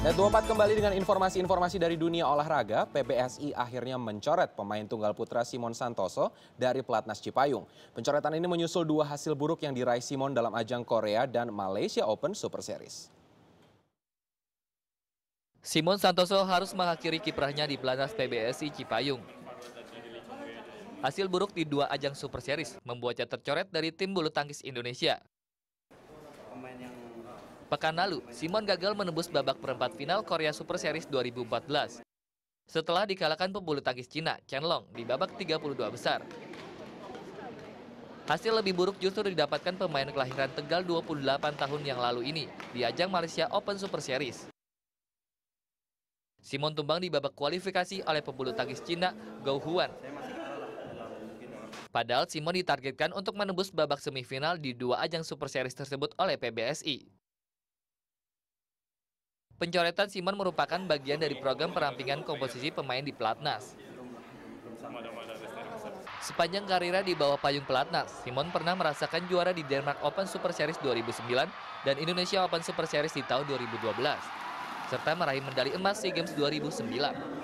Dan tumpat kembali dengan informasi-informasi dari dunia olahraga, PBSI akhirnya mencoret pemain tunggal putra Simon Santoso dari Pelatnas Cipayung. Pencoretan ini menyusul dua hasil buruk yang diraih Simon dalam ajang Korea dan Malaysia Open Super Series. Simon Santoso harus mengakhiri kiprahnya di Pelatnas PBSI Cipayung. Hasil buruk di dua ajang Super Series membuatnya tercoret dari tim bulu tangkis Indonesia Pekan lalu, Simon gagal menembus babak perempat final Korea Super Series 2014. Setelah dikalahkan pebulu tangkis Cina, Chen Long, di babak 32 besar. Hasil lebih buruk justru didapatkan pemain kelahiran Tegal 28 tahun yang lalu ini di ajang Malaysia Open Super Series. Simon tumbang di babak kualifikasi oleh pebulu tangkis Cina, Gao Huan. Padahal Simon ditargetkan untuk menembus babak semifinal di dua ajang Super Series tersebut oleh PBSI. Pencoretan Simon merupakan bagian dari program perampingan komposisi pemain di Pelatnas. Sepanjang karirnya di bawah payung pelatnas, Simon pernah merasakan juara di Denmark Open Super Series 2009 dan Indonesia Open Super Series di tahun 2012, serta meraih medali emas SEA Games 2009.